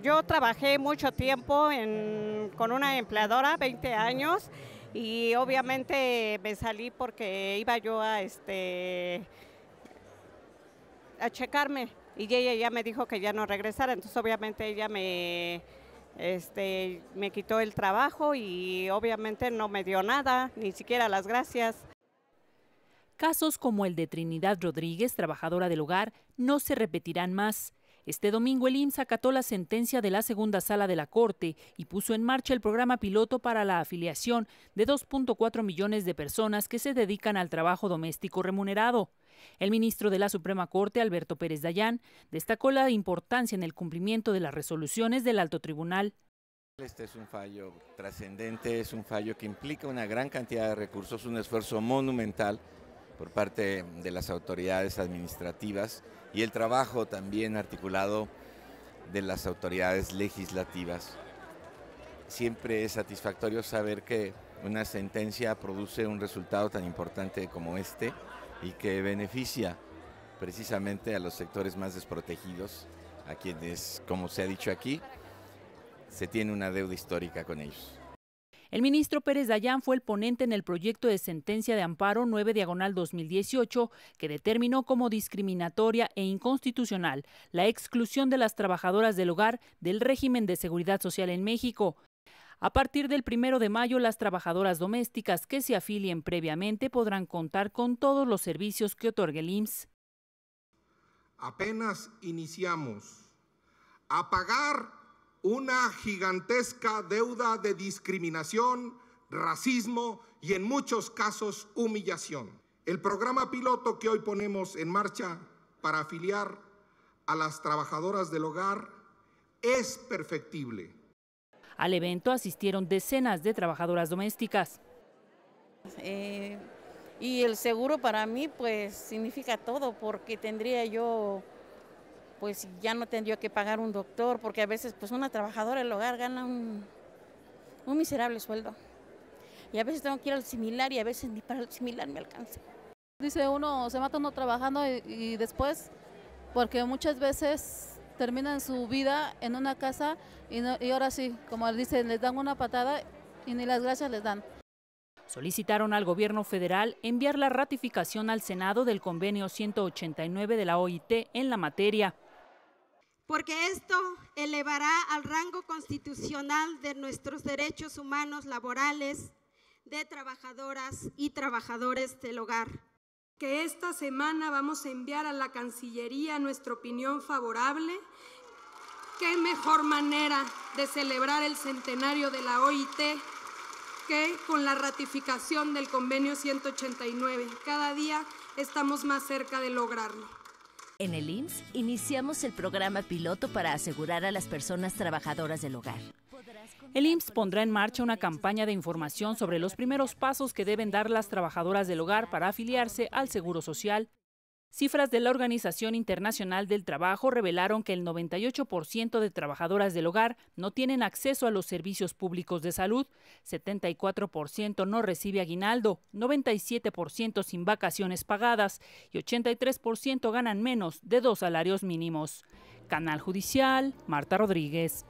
Yo trabajé mucho tiempo con una empleadora, 20 años, y obviamente me salí porque iba yo a, este, a checarme y ella ya me dijo que ya no regresara, entonces obviamente ella me, este, me quitó el trabajo y obviamente no me dio nada, ni siquiera las gracias. Casos como el de Trinidad Rodríguez, trabajadora del hogar, no se repetirán más. Este domingo el IMSS acató la sentencia de la segunda sala de la Corte y puso en marcha el programa piloto para la afiliación de 2.4 millones de personas que se dedican al trabajo doméstico remunerado. El ministro de la Suprema Corte, Alberto Pérez Dayán, destacó la importancia en el cumplimiento de las resoluciones del alto tribunal. Este es un fallo trascendente, es un fallo que implica una gran cantidad de recursos, un esfuerzo monumental por parte de las autoridades administrativas y el trabajo también articulado de las autoridades legislativas. Siempre es satisfactorio saber que una sentencia produce un resultado tan importante como este y que beneficia precisamente a los sectores más desprotegidos, a quienes, como se ha dicho aquí, se tiene una deuda histórica con ellos. El ministro Pérez Dayán fue el ponente en el proyecto de sentencia de amparo 9 diagonal 2018 que determinó como discriminatoria e inconstitucional la exclusión de las trabajadoras del hogar del régimen de seguridad social en México. A partir del 1 de mayo, las trabajadoras domésticas que se afilien previamente podrán contar con todos los servicios que otorgue el IMSS. Apenas iniciamos a pagar una gigantesca deuda de discriminación, racismo y en muchos casos humillación. El programa piloto que hoy ponemos en marcha para afiliar a las trabajadoras del hogar es perfectible. Al evento asistieron decenas de trabajadoras domésticas. Eh, y el seguro para mí pues significa todo porque tendría yo pues ya no tendría que pagar un doctor, porque a veces pues una trabajadora del hogar gana un, un miserable sueldo. Y a veces tengo que ir al similar y a veces ni para el similar me alcanza. Dice uno, se mata uno trabajando y, después, porque muchas veces terminan su vida en una casa y, y ahora sí, como dicen, les dan una patada y ni las gracias les dan. Solicitaron al gobierno federal enviar la ratificación al Senado del convenio 189 de la OIT en la materia porque esto elevará al rango constitucional de nuestros derechos humanos laborales de trabajadoras y trabajadores del hogar. Que esta semana vamos a enviar a la Cancillería nuestra opinión favorable. Qué mejor manera de celebrar el centenario de la OIT que con la ratificación del convenio 189. Cada día estamos más cerca de lograrlo. En el IMSS iniciamos el programa piloto para asegurar a las personas trabajadoras del hogar. El IMSS pondrá en marcha una campaña de información sobre los primeros pasos que deben dar las trabajadoras del hogar para afiliarse al Seguro Social Cifras de la Organización Internacional del Trabajo revelaron que el 98% de trabajadoras del hogar no tienen acceso a los servicios públicos de salud, 74% no recibe aguinaldo, 97% sin vacaciones pagadas y 83% ganan menos de dos salarios mínimos. Canal Judicial, Marta Rodríguez.